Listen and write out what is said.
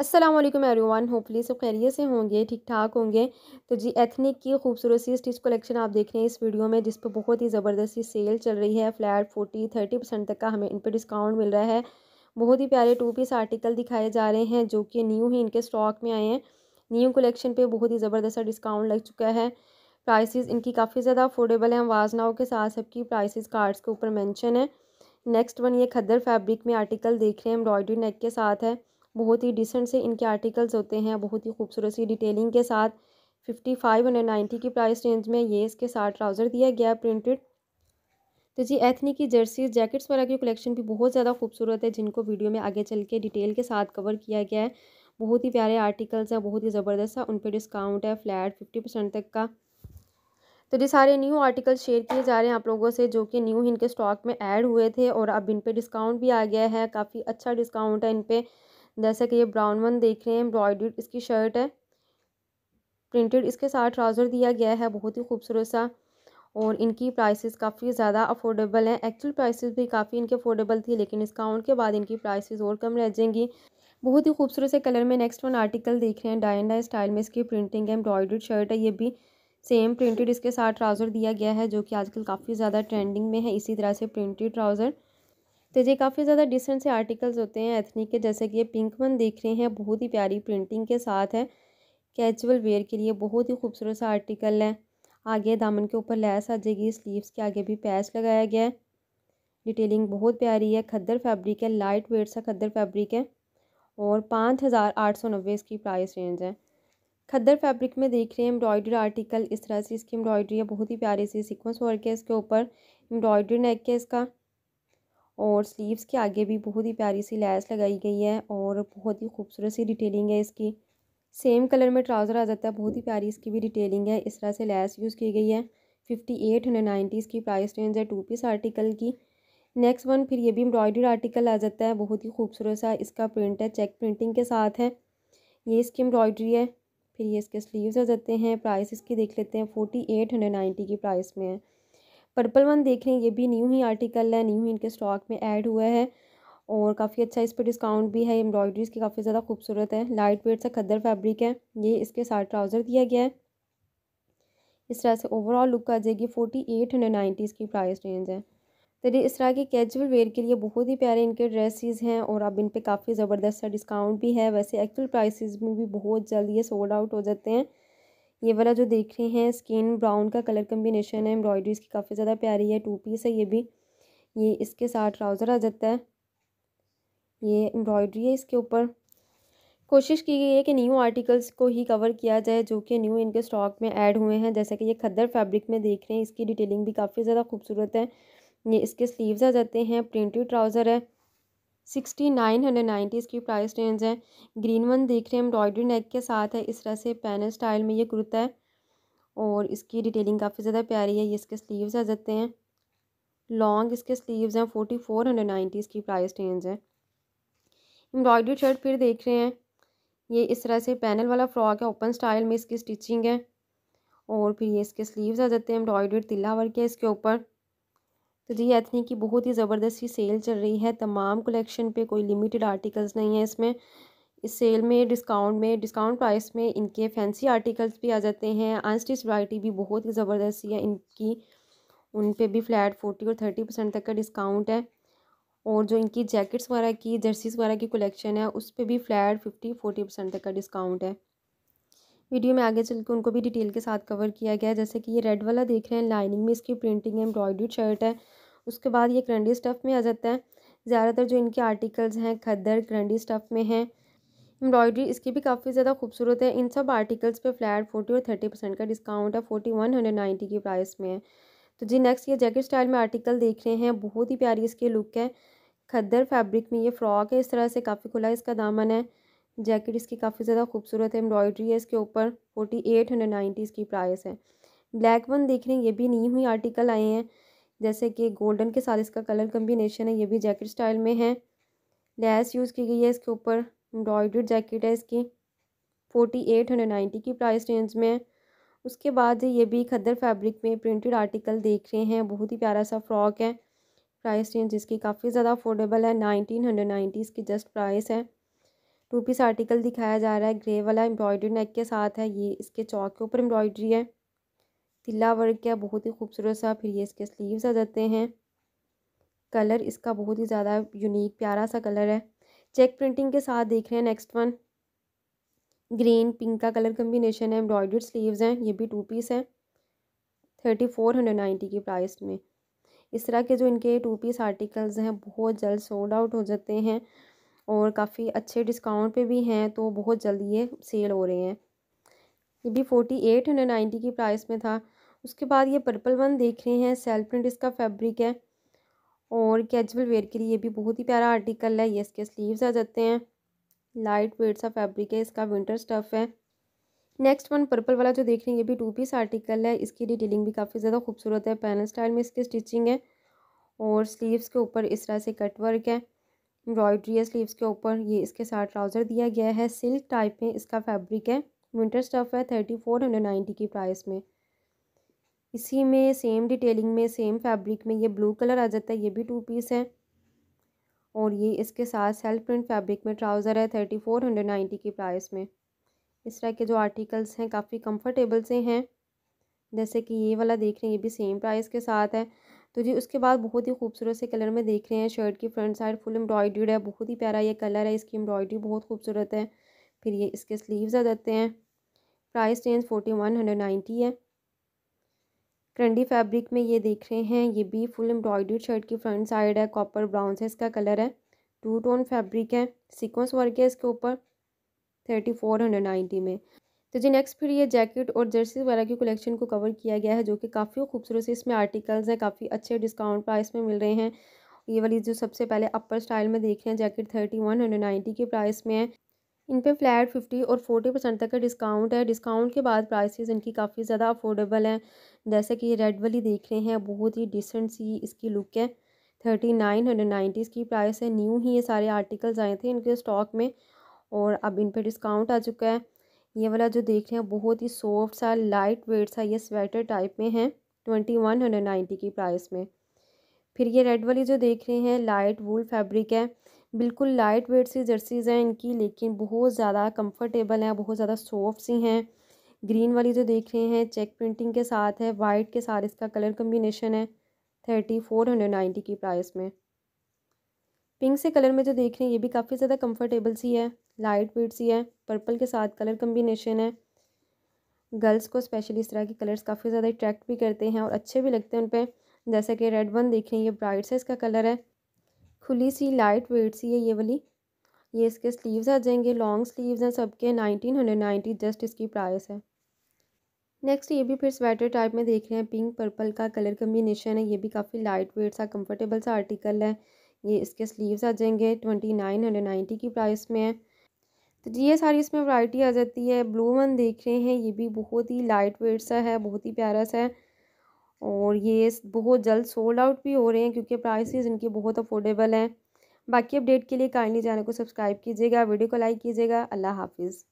अस्सलाम वालेकुम एवरीवन होपली सब खैरियत से होंगे ठीक ठाक होंगे तो जी एथनिक की खूबसूरत सी स्टिच कलेक्शन आप देख रहे हैं इस वीडियो में जिस पर बहुत ही ज़बरदस्ती सेल चल रही है फ्लैट फोर्टी थर्टी परसेंट तक का हमें इन पर डिस्काउंट मिल रहा है बहुत ही प्यारे टू पीस आर्टिकल दिखाए जा रहे हैं जो कि न्यू ही इनके स्टॉक में आए हैं न्यू कलेक्शन पर बहुत ही ज़बरदस्त डिस्काउंट लग चुका है प्राइस इनकी काफ़ी ज़्यादा अफोर्डेबल हैं वाजनाओं के साथ सबकी प्राइस कार्ड्स के ऊपर मैंशन है नेक्स्ट वन ये खद्दर फैब्रिक में आर्टिकल देख रहे हैं एम्ब्रॉयडरी नेक के साथ है बहुत ही डिसेंट से इनके आर्टिकल्स होते हैं बहुत ही खूबसूरत सी डिटेलिंग के साथ फिफ्टी फाइव हंड्रेड नाइन्टी की प्राइस रेंज में ये इसके साथ ट्राउज़र दिया गया प्रिंटेड तो जी एथनी की जर्सीज जैकेट्स वगैरह की कलेक्शन भी बहुत ज़्यादा खूबसूरत है जिनको वीडियो में आगे चल के डिटेल के साथ कवर किया गया है बहुत ही प्यारे आर्टिकल्स हैं बहुत ही ज़बरदस्त है उन पर डिस्काउंट है फ्लैट फिफ्टी परसेंट तक का तो ये सारे न्यू आर्टिकल शेयर किए जा रहे हैं आप लोगों से जो कि न्यू इनके स्टॉक में ऐड हुए थे और अब इन पर डिस्काउंट भी आ गया है काफ़ी अच्छा डिस्काउंट है इन पर जैसे कि ये ब्राउन वन देख रहे हैं एम्ब्रॉयडर्ड इसकी शर्ट है प्रिंटेड इसके साथ ट्राउज़र दिया गया है बहुत ही खूबसूरत सा और इनकी प्राइसेस काफ़ी ज़्यादा अफोर्डेबल हैं एक्चुअल प्राइसेस भी काफ़ी इनके अफोर्डेबल थी लेकिन डिस्काउंट के बाद इनकी प्राइसेस और कम रह जाएंगी बहुत ही खूबसूरत से कलर में नेक्स्ट वन आर्टिकल देख रहे हैं डाइन स्टाइल में इसकी प्रिंटिंग है एम्ब्रॉयडर्ड शर्ट है ये भी सेम प्रिंटेड इसके साथ ट्राउज़र दिया गया है जो कि आजकल काफ़ी ज़्यादा ट्रेंडिंग में है इसी तरह से प्रिंटेड ट्राउज़र तो ये काफ़ी ज़्यादा डिसेंट से आर्टिकल्स होते हैं एथनिक के जैसे कि ये पिंक वन देख रहे हैं बहुत ही प्यारी प्रिंटिंग के साथ है कैजुअल वेयर के लिए बहुत ही खूबसूरत सा आर्टिकल है आगे दामन के ऊपर लैस आ जाएगी स्लीव्स के आगे भी पैच लगाया गया है डिटेलिंग बहुत प्यारी है खद्दर फैब्रिक है लाइट वेट सा खद्दर फैब्रिक है और पाँच हज़ार आठ सौ नब्बे इसकी प्राइस रेंज है खद्दर फैब्रिक में देख रहे हैं एम्ब्रॉयडरी आर्टिकल इस तरह से इसकी एम्ब्रॉयडरी है बहुत ही प्यारी सी सिक्वेंस वर्क है इसके ऊपर एम्ब्रॉयडरी नेक है इसका और स्लीव्स के आगे भी बहुत ही प्यारी सी लैस लगाई गई है और बहुत ही खूबसूरत सी डिटेलिंग है इसकी सेम कलर में ट्राउज़र आ जाता है बहुत ही प्यारी इसकी भी डिटेलिंग है इस तरह से लैस यूज़ की गई है फिफ्टी एट हंड्रेड नाइन्टी इसकी प्राइस रेंज है टू पीस आर्टिकल की नेक्स्ट वन फिर ये भी एम्ब्रॉयडरी आर्टिकल आ जाता है बहुत ही खूबसूरत सा इसका प्रिंट है चेक प्रिंटिंग के साथ है ये इसकी एम्ब्रॉयडरी है फिर ये इसके स्लीव्स आ जाते हैं प्राइस इसकी देख लेते हैं फोर्टी एट हंड्रेड नाइन्टी की प्राइस में है पर्पल वन देख रहे हैं ये भी न्यू ही आर्टिकल है न्यू ही इनके स्टॉक में ऐड हुआ है और काफ़ी अच्छा इस पर डिस्काउंट भी है एम्ब्रॉयडरीज़ की काफ़ी ज़्यादा खूबसूरत है लाइट वेट सा खद्दर फैब्रिक है ये इसके साथ ट्राउज़र दिया गया है इस तरह से ओवरऑल लुक आ जाएगी फोर्टी एट हंड्रेड नाइन्टी इसकी प्राइस रेंज है तो इस तरह के कैजुअल वेयर के लिए बहुत ही प्यारे इनके ड्रेसेस हैं और अब इन पर काफ़ी ज़बरदस्त सा डिस्काउंट भी है वैसे एक्चुअल प्राइसेस में भी बहुत जल्द ये सोल्ड आउट हो जाते हैं ये वाला जो देख रहे हैं स्किन ब्राउन का कलर कम्बिनेशन है एम्ब्रॉयडरी इसकी काफ़ी ज़्यादा प्यारी है टू पीस है ये भी ये इसके साथ ट्राउज़र आ जाता है ये एम्ब्रॉयडरी है इसके ऊपर कोशिश की गई है कि न्यू आर्टिकल्स को ही कवर किया जाए जो कि न्यू इनके स्टॉक में ऐड हुए हैं जैसा कि ये खद्दर फैब्रिक में देख रहे हैं इसकी डिटेलिंग भी काफ़ी ज़्यादा खूबसूरत है ये इसके स्लीव्स आ जाते हैं प्रिंटेड ट्राउज़र है सिक्सटी नाइन हंड्रेड नाइन्टी इसकी प्राइस रेंज है ग्रीन वन देख रहे हैं एम्ब्रॉयडरी नेक के साथ है इस तरह से पैनल स्टाइल में ये कुर्ता है और इसकी डिटेलिंग काफ़ी ज़्यादा प्यारी है ये इसके स्लीव्स आ जाते हैं लॉन्ग इसके स्लीव्स हैं फोर्टी फोर हंड्रेड नाइन्टी इसकी प्राइस रेंज है एम्ब्रॉयडरी शर्ट फिर देख रहे हैं ये इस तरह से पैनल वाला फ्रॉक है ओपन स्टाइल में इसकी स्टिचिंग है और फिर ये इसके स्लीव्स आ जाते हैं एम्ब्रॉयडरी तिल्ला वर्क है इसके ऊपर तो जी एथनी की बहुत ही ज़बरदस्ती सेल चल रही है तमाम कलेक्शन पे कोई लिमिटेड आर्टिकल्स नहीं है इसमें इस सेल में डिस्काउंट में डिस्काउंट प्राइस में इनके फैंसी आर्टिकल्स भी आ जाते हैं अनस्टिच वाइटी भी बहुत ही ज़बरदस्त है इनकी उन पर भी फ्लैट फोर्टी और थर्टी परसेंट तक का डिस्काउंट है और जो इनकी जैकेट्स वगैरह की जर्सीज़ वगैरह की कलेक्शन है उस पर भी फ्लैट फिफ्टी फोर्टी परसेंट तक का डिस्काउंट है वीडियो में आगे चल के उनको भी डिटेल के साथ कवर किया गया है जैसे कि ये रेड वाला देख रहे हैं लाइनिंग में इसकी प्रिंटिंग एम्ब्रॉयडरी शर्ट है उसके बाद ये करंडी स्टफ़ में आ जाता है ज़्यादातर जो इनके आर्टिकल्स हैं खद्दर करंडी स्टफ़ में हैं एम्ब्रॉयडरी इसकी भी काफ़ी ज़्यादा खूबसूरत है इन सब आर्टिकल्स पे फ्लैट फोर्टी और थर्टी परसेंट का डिस्काउंट है फोर्टी वन हंड्रेड नाइन्टी की प्राइस में है तो जी नेक्स्ट ये जैकेट स्टाइल में आर्टिकल देख रहे हैं बहुत ही प्यारी इसकी लुक है खद्दर फैब्रिक में ये फ्रॉक है इस तरह से काफ़ी खुला इसका दामन है जैकेट इसकी काफ़ी ज़्यादा खूबसूरत है एम्ब्रॉयडरी है इसके ऊपर फोर्टी एट हंड्रेड नाइन्टी इसकी प्राइस है ब्लैक वन देख रहे हैं ये भी नहीं हुई आर्टिकल आए हैं जैसे कि गोल्डन के साथ इसका कलर कम्बिनेशन है ये भी जैकेट स्टाइल में है लैस यूज़ की गई है इसके ऊपर एम्ब्रॉयड्रेड जैकेट है इसकी फोर्टी एट हंड्रेड नाइन्टी की प्राइस रेंज में है उसके बाद ये भी खद्दर फैब्रिक में प्रिंटेड आर्टिकल देख रहे हैं बहुत ही प्यारा सा फ्रॉक है प्राइस रेंज इसकी काफ़ी ज़्यादा अफोर्डेबल है नाइनटीन हंड्रेड नाइन्टी इसकी जस्ट प्राइस है टू पीस आर्टिकल दिखाया जा रहा है ग्रे वाला एम्ब्रॉयड्री नेक के साथ है ये इसके चौक के ऊपर एम्ब्रॉयड्री है तिल्ला वर्क क्या बहुत ही खूबसूरत सा फिर ये इसके स्लीव्स आ जाते हैं कलर इसका बहुत ही ज़्यादा यूनिक प्यारा सा कलर है चेक प्रिंटिंग के साथ देख रहे हैं नेक्स्ट वन ग्रीन पिंक का कलर कम्बिनेशन है एम्ब्रॉयडर्ड स्लीव्स हैं ये भी टू पीस है थर्टी फोर हंड्रेड नाइन्टी की प्राइस में इस तरह के जो इनके टू पीस आर्टिकल्स हैं बहुत जल्द सोल्ड आउट हो जाते हैं और काफ़ी अच्छे डिस्काउंट पे भी हैं तो बहुत जल्दी ये सेल हो रहे हैं ये भी फोर्टी एट हंड्रेड नाइन्टी की प्राइस में था उसके बाद ये पर्पल वन देख रहे हैं सेल प्रिंट इसका फैब्रिक है और कैजुअल वेयर के लिए भी बहुत ही प्यारा आर्टिकल है ये इसके स्लीव्स आ जाते हैं लाइट वेट सा फैब्रिक है इसका विंटर स्टफ़ है नेक्स्ट वन पर्पल वाला जो देख रहे हैं ये भी टू पीस आर्टिकल है इसकी डिटेलिंग भी काफ़ी ज़्यादा खूबसूरत है पैनल स्टाइल में इसकी स्टिचिंग है और स्लीव्स के ऊपर इस तरह से कट वर्क है एम्ब्रॉयड्री है स्लीव्स के ऊपर ये इसके साथ ट्राउज़र दिया गया है सिल्क टाइप में इसका फैब्रिक है विंटर स्टफ़ है थर्टी फोर हंड्रेड नाइन्टी की प्राइस में इसी में सेम डिटेलिंग में सेम फैब्रिक में ये ब्लू कलर आ जाता है ये भी टू पीस है और ये इसके साथ सेल्फ प्रिंट फैब्रिक में ट्राउज़र है थर्टी फोर हंड्रेड नाइन्टी की प्राइस में इस तरह के जो आर्टिकल्स हैं काफ़ी कंफर्टेबल से हैं जैसे कि ये वाला देख रहे हैं ये भी सेम प्राइस के साथ है तो जी उसके बाद बहुत ही खूबसूरत से कलर में देख रहे हैं शर्ट की फ्रंट साइड फुल एम्ब्रॉयड्रीड है बहुत ही प्यारा ये कलर है इसकी एम्ब्रॉयड्री बहुत खूबसूरत है फिर ये इसके स्लीव्स आ जाते हैं price range forty one hundred ninety है करंडी फैब्रिक में ये देख रहे हैं ये भी फुल एम्ब्रॉयडर्ड शर्ट की फ्रंट साइड है कॉपर ब्राउन से इसका कलर है टू टोन फैब्रिक है सिक्वेंस वर्क है इसके ऊपर थर्टी फोर हंड्रेड नाइन्टी में तो जी नेक्स्ट फिर ये जैकेट और जर्सी वगैरह की कलेक्शन को कवर किया गया है जो कि काफ़ी खूबसूरत से इसमें आर्टिकल्स हैं काफ़ी अच्छे डिस्काउंट प्राइस में मिल रहे हैं ये वाली जो सबसे पहले अपर स्टाइल में देख रहे हैं jacket thirty one hundred ninety के प्राइस में है इन पे फ्लैट फिफ्टी और फोर्टी परसेंट तक का डिस्काउंट है डिस्काउंट के बाद प्राइसेस इनकी काफ़ी ज़्यादा अफोर्डेबल हैं जैसे कि रेड वाली देख रहे हैं बहुत ही डिसेंट सी इसकी लुक है थर्टी नाइन हंड्रेड नाइन्टी इसकी प्राइस है न्यू ही ये सारे आर्टिकल्स आए थे इनके स्टॉक में और अब इन पर डिस्काउंट आ चुका है ये वाला जो देख रहे हैं बहुत ही सॉफ्ट सा लाइट वेट सा ये स्वेटर टाइप में है ट्वेंटी वन हंड्रेड नाइन्टी की प्राइस में फिर ये रेड वाली जो देख रहे हैं लाइट वूल फैब्रिक है बिल्कुल लाइट वेट सी जर्सीज़ हैं इनकी लेकिन बहुत ज़्यादा कंफर्टेबल हैं बहुत ज़्यादा सॉफ्ट सी हैं ग्रीन वाली जो देख रहे हैं चेक प्रिंटिंग के साथ है वाइट के साथ इसका कलर कम्बिनेशन है थर्टी फोर हंड्रेड नाइन्टी की प्राइस में पिंक से कलर में जो देख रहे हैं ये भी काफ़ी ज़्यादा कम्फर्टेबल सी है लाइट वेट सी है पर्पल के साथ कलर कम्बिनेशन है गर्ल्स को स्पेशली इस तरह के कलर्स काफ़ी ज़्यादा अट्रैक्ट भी करते हैं और अच्छे भी लगते हैं उन पर जैसे कि रेड वन देख रहे हैं ये ब्राइट सा इसका कलर है खुली सी लाइट वेट सी है ये वाली ये इसके स्लीव्स आ जाएंगे लॉन्ग स्लीव्स हैं सबके नाइनटीन हंड्रेड नाइन्टी जस्ट इसकी प्राइस है नेक्स्ट ये भी फिर स्वेटर टाइप में देख रहे हैं पिंक पर्पल का कलर कम्बिनेशन है ये भी काफ़ी लाइट वेट सा कंफर्टेबल सा आर्टिकल है ये इसके स्लीव्स आ जाएंगे ट्वेंटी नाइन हंड्रेड नाइन्टी की प्राइस में है तो जी ये सारी इसमें वराइटी आ जाती है ब्लू वन देख रहे हैं ये भी बहुत ही लाइट वेट सा है बहुत ही प्यारा सा है और ये बहुत जल्द सोल्ड आउट भी हो रहे हैं क्योंकि प्राइसेस इनके बहुत अफोर्डेबल हैं बाकी अपडेट के लिए काइंडली चैनल को सब्सक्राइब कीजिएगा वीडियो को लाइक कीजिएगा अल्लाह हाफिज़